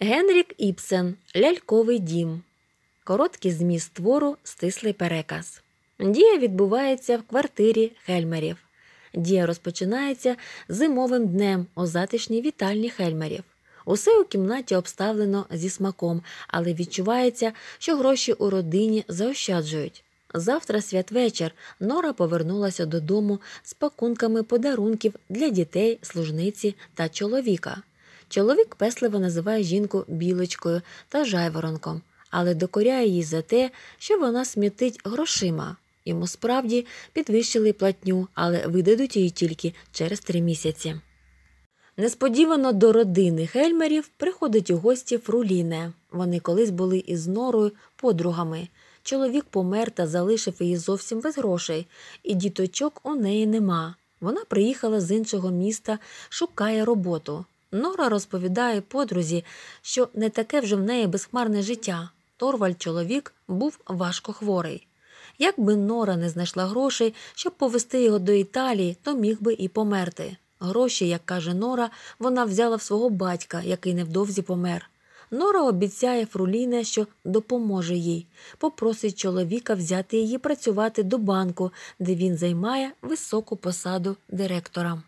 Генрік Іпсен Ляльковий дім. Короткий зміст твору, стислий переказ. Дія відбувається в квартирі Хельмерів. Дія розпочинається зимовим днем у затишній вітальні Хельмерів. Усе у кімнаті обставлено зі смаком, але відчувається, що гроші у родині заощаджують. Завтра святвечір Нора повернулася додому з пакунками подарунків для дітей, служниці та чоловіка. Чоловік песливо називає жінку білочкою та жайворонком, але докоряє їй за те, що вона смітить грошима. Йому справді підвищили платню, але видадуть її тільки через три місяці. Несподівано до родини Хельмерів приходить у гості Фруліне. Вони колись були із норою подругами. Чоловік помер та залишив її зовсім без грошей, і діточок у неї нема. Вона приїхала з іншого міста, шукає роботу. Нора розповідає подрузі, що не таке вже в неї безхмарне життя. Торваль чоловік був важко хворий. Якби Нора не знайшла грошей, щоб повезти його до Італії, то міг би і померти. Гроші, як каже Нора, вона взяла в свого батька, який невдовзі помер. Нора обіцяє Фруліне, що допоможе їй, попросить чоловіка взяти її працювати до банку, де він займає високу посаду директора.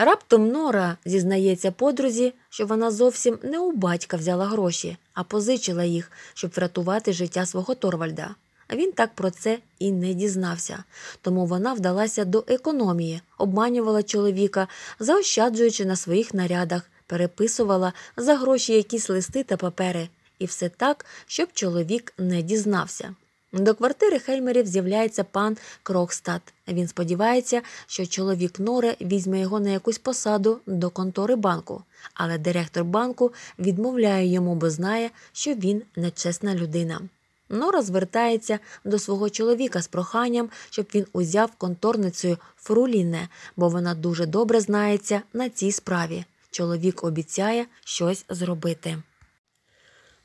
Раптом Нора зізнається подрузі, що вона зовсім не у батька взяла гроші, а позичила їх, щоб врятувати життя свого Торвальда. А він так про це і не дізнався, тому вона вдалася до економії, обманювала чоловіка, заощаджуючи на своїх нарядах, переписувала за гроші якісь листи та папери, і все так, щоб чоловік не дізнався. До квартири Хеймерів з'являється пан Крокстад. Він сподівається, що чоловік Норе візьме його на якусь посаду до контори банку, але директор банку відмовляє йому, бо знає, що він нечесна людина. Нора звертається до свого чоловіка з проханням, щоб він узяв конторницею Фруліне, бо вона дуже добре знається на цій справі. Чоловік обіцяє щось зробити.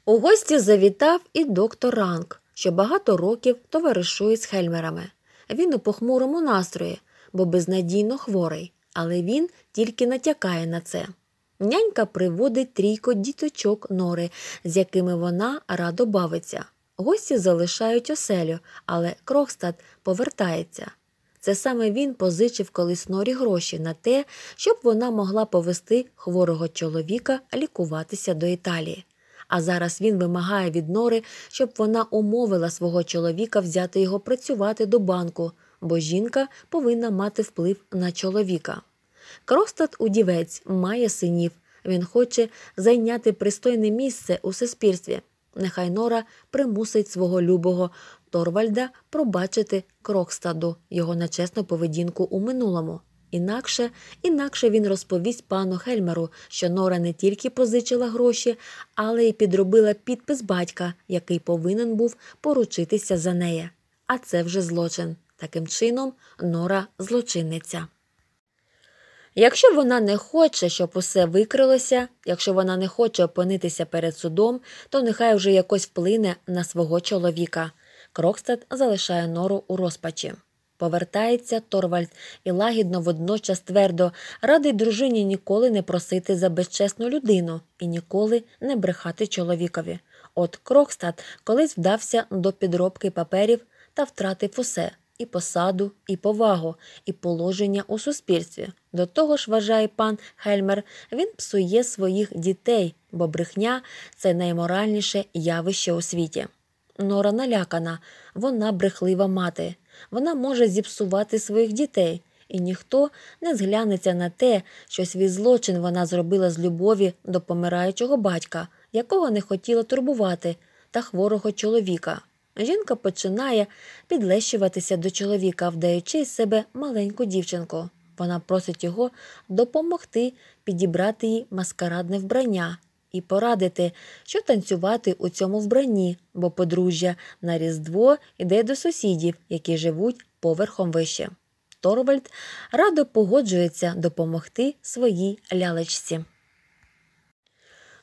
У гості завітав і доктор Ранг що багато років товаришує з Хельмерами. Він у похмурому настрої, бо безнадійно хворий, але він тільки натякає на це. Нянька приводить трійко діточок нори, з якими вона радо бавиться. Гості залишають оселю, але Крокстад повертається. Це саме він позичив колись норі гроші на те, щоб вона могла повести хворого чоловіка лікуватися до Італії а зараз він вимагає від Нори, щоб вона умовила свого чоловіка взяти його працювати до банку, бо жінка повинна мати вплив на чоловіка. Кростат удівець має синів. Він хоче зайняти пристойне місце у суспільстві. Нехай Нора примусить свого любого Торвальда пробачити Крокстаду його нечесну поведінку у минулому. Інакше інакше він розповість пану Хельмеру, що Нора не тільки позичила гроші, але й підробила підпис батька, який повинен був поручитися за неї. А це вже злочин. Таким чином, Нора злочинниця. Якщо вона не хоче, щоб усе викрилося, якщо вона не хоче опинитися перед судом, то нехай вже якось вплине на свого чоловіка. Крокстед залишає нору у розпачі повертається Торвальд і лагідно водночас твердо радий дружині ніколи не просити за безчесну людину і ніколи не брехати чоловікові. От Крокстад колись вдався до підробки паперів та втратив усе. І посаду, і повагу, і положення у суспільстві. До того ж, вважає пан Хельмер, він псує своїх дітей, бо брехня це найморальніше явище у світі. Нора налякана, вона брехлива мати. Вона може зіпсувати своїх дітей, і ніхто не зглянеться на те, що свій злочин вона зробила з любові до помираючого батька, якого не хотіла турбувати, та хворого чоловіка. Жінка починає підлещуватися до чоловіка, вдаючи з себе маленьку дівчинку. Вона просить його допомогти підібрати їй маскарадне вбрання і порадити, що танцювати у цьому вбранні, бо подружжя на Різдво йде до сусідів, які живуть поверхом вище. Торвальд радо погоджується допомогти своїй лялечці.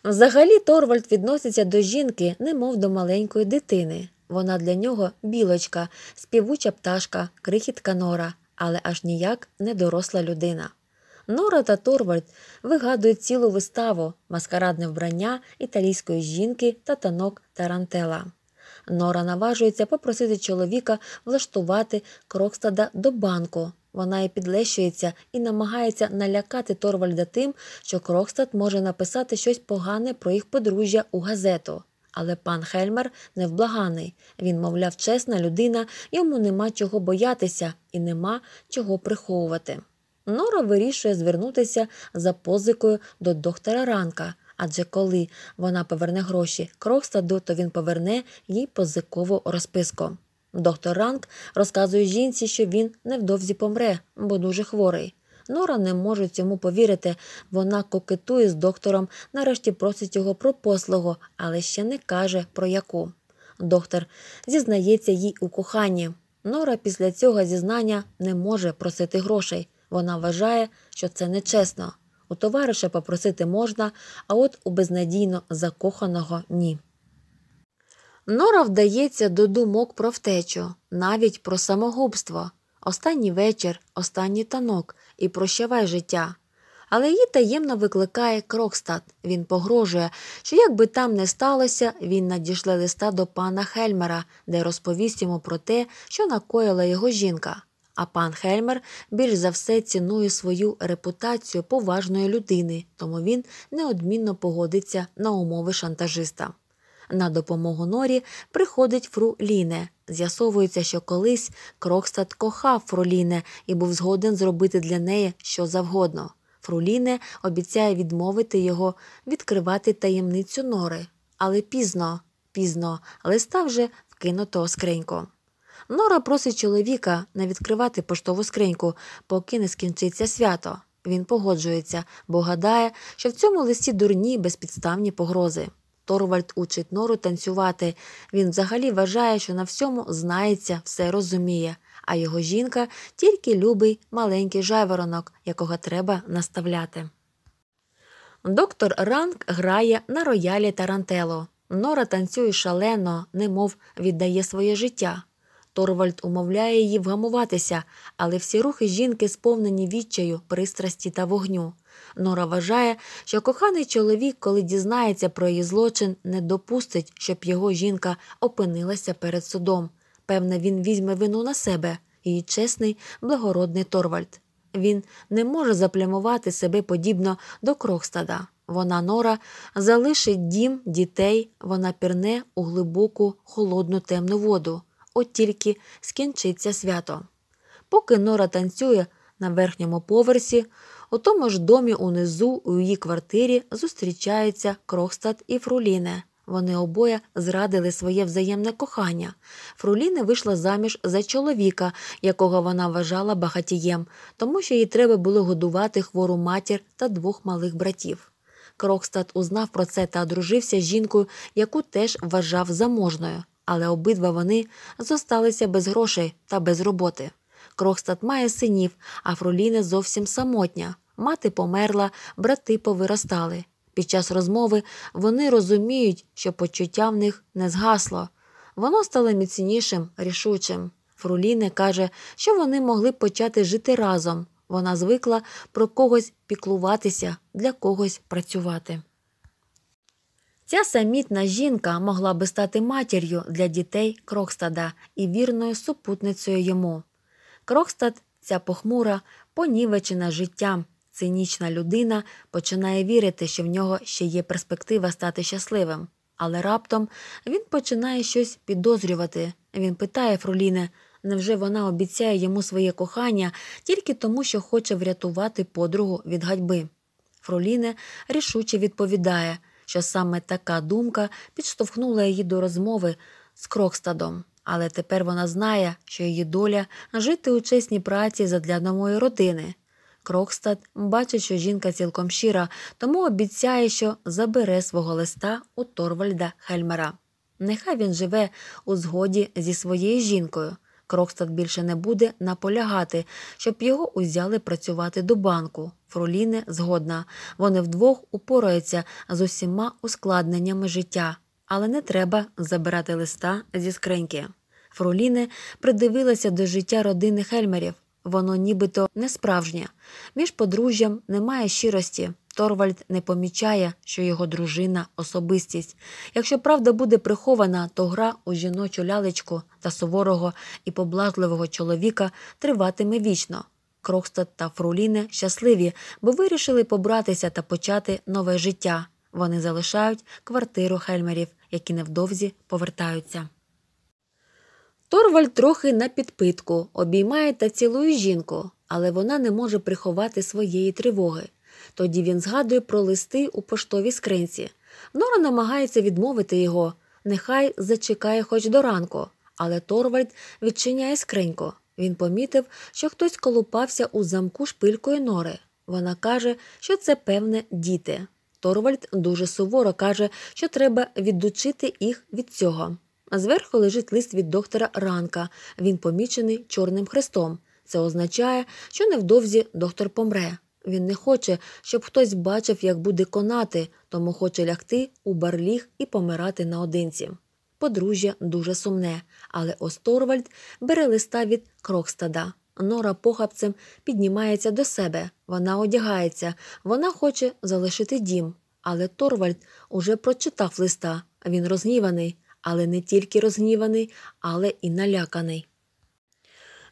Взагалі Торвальд відноситься до жінки, немов до маленької дитини. Вона для нього білочка, співуча пташка, крихітка нора, але аж ніяк не доросла людина. Нора та Торвальд вигадують цілу виставу, маскарадне вбрання італійської жінки та танок Тарантела. Нора наважується попросити чоловіка влаштувати Крокстада до банку. Вона і підлещується і намагається налякати Торвальда тим, що Крокстад може написати щось погане про їх подружжя у газету. Але пан Хельмер невблаганий. Він, мовляв, чесна людина, йому нема чого боятися і нема чого приховувати. Нора вирішує звернутися за позикою до доктора Ранка. Адже коли вона поверне гроші Крокстаду, то він поверне їй позикову розписку. Доктор Ранк розказує жінці, що він невдовзі помре, бо дуже хворий. Нора не може цьому повірити. Вона кокетує з доктором, нарешті просить його про послугу, але ще не каже про яку. Доктор зізнається їй у коханні. Нора після цього зізнання не може просити грошей. Вона вважає, що це нечесно. У товариша попросити можна, а от у безнадійно закоханого ні. Нора вдається до думок про втечу, навіть про самогубство, останній вечір, останній танок і прощавай життя. Але її таємно викликає крокстат. Він погрожує, що як би там не сталося, він надішле листа до пана Хельмера, де розповість йому про те, що накоїла його жінка. А пан Хельмер більш за все цінує свою репутацію поважної людини, тому він неодмінно погодиться на умови шантажиста. На допомогу Норі приходить фру Ліне. З'ясовується, що колись Крокстад кохав фру Ліне і був згоден зробити для неї що завгодно. Фру Ліне обіцяє відмовити його відкривати таємницю нори, але пізно, пізно листа вже вкинуто скриньку. Нора просить чоловіка не відкривати поштову скриньку, поки не скінчиться свято. Він погоджується, бо гадає, що в цьому листі дурні безпідставні погрози. Торвальд учить Нору танцювати. Він взагалі вважає, що на всьому знається, все розуміє, а його жінка тільки любий маленький жайворонок, якого треба наставляти. Доктор Ранг грає на роялі Тарантело. Нора танцює шалено, немов віддає своє життя. Торвальд умовляє її вгамуватися, але всі рухи жінки сповнені відчаю, пристрасті та вогню. Нора вважає, що коханий чоловік, коли дізнається про її злочин, не допустить, щоб його жінка опинилася перед судом. Певне, він візьме вину на себе, її чесний, благородний Торвальд. Він не може заплямувати себе подібно до Крокстада. Вона нора залишить дім дітей, вона пірне у глибоку холодну темну воду от тільки скінчиться свято. Поки Нора танцює на верхньому поверсі, у тому ж домі унизу у її квартирі зустрічаються Крохстад і Фруліне. Вони обоє зрадили своє взаємне кохання. Фруліне вийшла заміж за чоловіка, якого вона вважала багатієм, тому що їй треба було годувати хвору матір та двох малих братів. Крокстад узнав про це та одружився з жінкою, яку теж вважав заможною але обидва вони зосталися без грошей та без роботи. Крохстат має синів, а Фроліне зовсім самотня. Мати померла, брати повиростали. Під час розмови вони розуміють, що почуття в них не згасло. Воно стало міцнішим, рішучим. Фруліне каже, що вони могли почати жити разом. Вона звикла про когось піклуватися, для когось працювати. Ця самітна жінка могла би стати матір'ю для дітей Крокстада і вірною супутницею йому. Крокстад, ця похмура, понівечена життям, цинічна людина починає вірити, що в нього ще є перспектива стати щасливим. Але раптом він починає щось підозрювати. Він питає Фроліне, невже вона обіцяє йому своє кохання тільки тому, що хоче врятувати подругу від гадьби? Фроліне рішуче відповідає що саме така думка підштовхнула її до розмови з Крокстадом, але тепер вона знає, що її доля жити у чесній праці задля нової родини. Крокстад бачить, що жінка цілком щира, тому обіцяє, що забере свого листа у Торвальда Хельмера. Нехай він живе у згоді зі своєю жінкою. Крокстад більше не буде наполягати, щоб його узяли працювати до банку. Фроліне згодна. Вони вдвох упораються з усіма ускладненнями життя, але не треба забирати листа зі скриньки. Фроліне придивилася до життя родини Хельмерів. Воно нібито не справжнє. Між подружжям немає щирості, Торвальд не помічає, що його дружина особистість. Якщо правда буде прихована, то гра у жіночу лялечку та суворого і поблажливого чоловіка триватиме вічно. Крокстад та Фруліне щасливі, бо вирішили побратися та почати нове життя. Вони залишають квартиру хельмерів, які невдовзі повертаються. Торвальд трохи на підпитку, обіймає та цілує жінку, але вона не може приховати своєї тривоги. Тоді він згадує про листи у поштовій скринці. Нора намагається відмовити його, нехай зачекає хоч до ранку, але Торвальд відчиняє скриньку. Він помітив, що хтось колупався у замку шпилькою нори. Вона каже, що це певне діти. Торвальд дуже суворо каже, що треба відучити їх від цього. Зверху лежить лист від доктора Ранка. Він помічений чорним хрестом. Це означає, що невдовзі доктор помре. Він не хоче, щоб хтось бачив, як буде конати, тому хоче лягти у барліг і помирати наодинці. Подружжя дуже сумне, але Осторвальд бере листа від крокстада. Нора похапцем піднімається до себе, вона одягається, вона хоче залишити дім. Але Торвальд уже прочитав листа. Він розгніваний, але не тільки розгніваний, але і наляканий.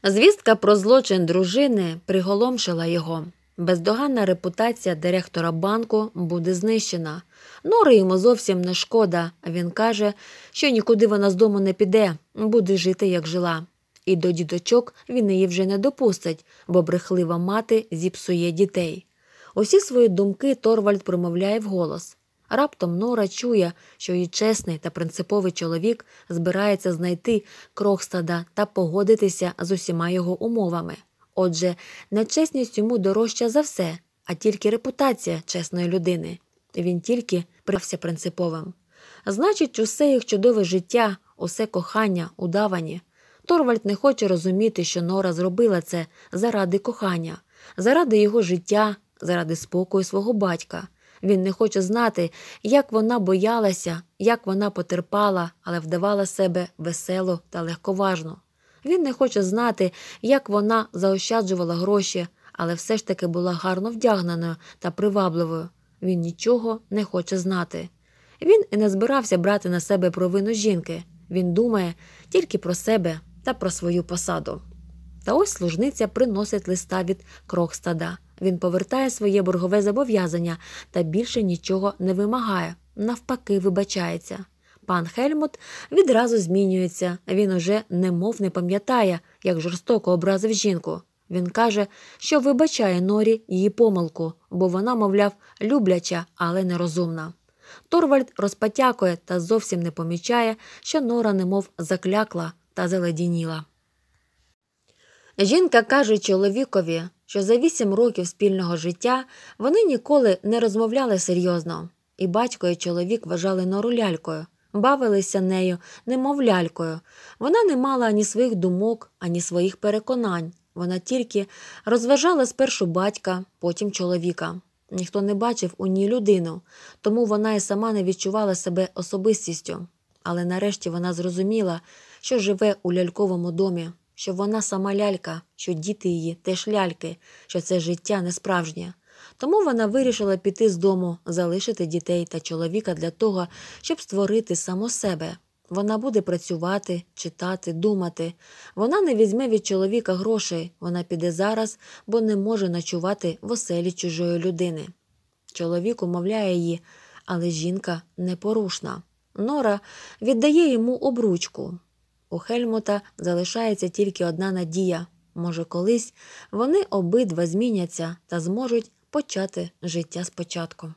Звістка про злочин дружини приголомшила його. Бездоганна репутація директора банку буде знищена. Нори йому зовсім не шкода. Він каже, що нікуди вона з дому не піде, буде жити, як жила. І до діточок він її вже не допустить, бо брехлива мати зіпсує дітей. Усі свої думки Торвальд промовляє вголос. Раптом Нора чує, що її чесний та принциповий чоловік збирається знайти Крохстада та погодитися з усіма його умовами. Отже, нечесність йому дорожча за все, а тільки репутація чесної людини. Він тільки привався принциповим. Значить, усе їх чудове життя, усе кохання удавані. Торвальд не хоче розуміти, що Нора зробила це заради кохання, заради його життя, заради спокою свого батька. Він не хоче знати, як вона боялася, як вона потерпала, але вдавала себе весело та легковажно. Він не хоче знати, як вона заощаджувала гроші, але все ж таки була гарно вдягненою та привабливою. Він нічого не хоче знати. Він і не збирався брати на себе провину жінки. Він думає тільки про себе та про свою посаду. Та ось служниця приносить листа від крохстада. Він повертає своє боргове зобов'язання та більше нічого не вимагає, навпаки, вибачається. Пан Хельмут відразу змінюється. Він уже немов не пам'ятає, як жорстоко образив жінку. Він каже, що вибачає Норі її помилку, бо вона, мовляв, любляча, але нерозумна. Торвальд розпотякує та зовсім не помічає, що Нора немов заклякла та заледініла. Жінка каже чоловікові, що за вісім років спільного життя вони ніколи не розмовляли серйозно, і батько і чоловік вважали Нору лялькою бавилися нею, немов лялькою. Вона не мала ані своїх думок, ані своїх переконань. Вона тільки розважала спершу батька, потім чоловіка. Ніхто не бачив у ній людину, тому вона і сама не відчувала себе особистістю. Але нарешті вона зрозуміла, що живе у ляльковому домі, що вона сама лялька, що діти її теж ляльки, що це життя не справжнє тому вона вирішила піти з дому, залишити дітей та чоловіка для того, щоб створити само себе. Вона буде працювати, читати, думати. Вона не візьме від чоловіка грошей, вона піде зараз, бо не може ночувати в оселі чужої людини. Чоловік умовляє її, але жінка непорушна. Нора віддає йому обручку. У Хельмута залишається тільки одна надія може, колись вони обидва зміняться та зможуть почати життя спочатку.